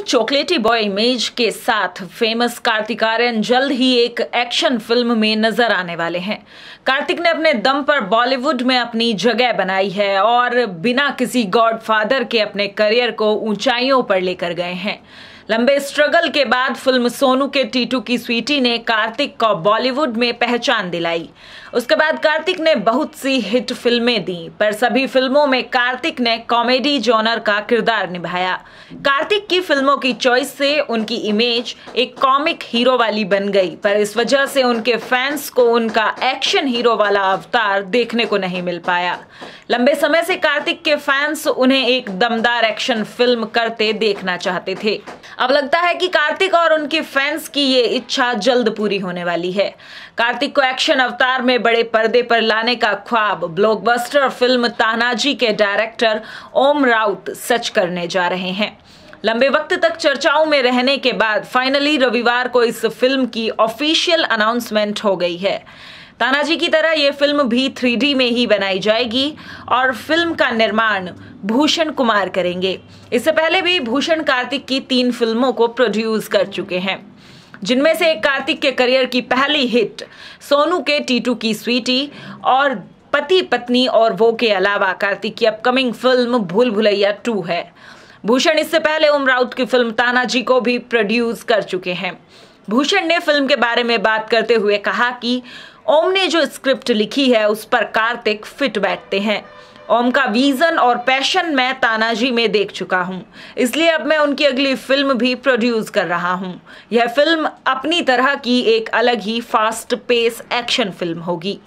अपनी चॉकलेटी boy image के साथ फेमस कार्तिक आर्यन जल्द ही एक एक्शन फिल्म में नजर आने वाले हैं कार्तिक ने अपने दम पर बॉलीवुड में अपनी जगह बनाई है और बिना किसी गॉडफादर के अपने करियर को ऊंचाइयों पर लेकर गए हैं लंबे स्ट्रगल के बाद फिल्म सोनू के टीटू की स्वीटी ने कार्तिक को बॉलीवुड में पहचान दिलाई उसके बाद कार्तिक ने बहुत सी हिट फिल्में दी पर सभी फिल्मों में कार्तिक ने कॉमेडी जॉनर का किरदार निभाया कार्तिक की फिल्मों की चॉइस से उनकी इमेज एक कॉमिक हीरो वाली बन गई पर इस वजह से उनके फैंस को उनका एक्शन हीरो वाला अवतार देखने को नहीं मिल पाया लंबे समय से कार्तिक के फैंस उन्हें एक दमदार एक्शन फिल्म करते देखना चाहते थे अब लगता है कि कार्तिक और उनके फैंस की ये इच्छा जल्द पूरी होने वाली है कार्तिक को एक्शन अवतार में बड़े पर्दे पर लाने का ख्वाब ब्लॉकबस्टर फिल्म तानाजी के डायरेक्टर ओम राउत सच करने जा रहे हैं लंबे वक्त तक चर्चाओं में रहने के बाद फाइनली रविवार को इस फिल्म की ऑफिशियल अनाउंसमेंट हो गई है तानाजी की तरह ये फिल्म भी थ्री में ही बनाई जाएगी और फिल्म का निर्माण भूषण कुमार करेंगे इससे पहले भी भूषण कार्तिक की तीन फिल्मों को प्रोड्यूस कर चुके हैं जिनमें से कार्तिक के करियर की पहली हिट सोनू के टीटू की स्वीटी और पति पत्नी और वो के अलावा कार्तिक की अपकमिंग फिल्म भूल भुलैया टू है भूषण इससे पहले उम राउत की फिल्म तानाजी को भी प्रोड्यूस कर चुके हैं भूषण ने फिल्म के बारे में बात करते हुए कहा कि ओम ने जो स्क्रिप्ट लिखी है उस पर कार्तिक फिट बैठते हैं ओम का विजन और पैशन मैं तानाजी में देख चुका हूँ इसलिए अब मैं उनकी अगली फिल्म भी प्रोड्यूस कर रहा हूँ यह फिल्म अपनी तरह की एक अलग ही फास्ट पेस एक्शन फिल्म होगी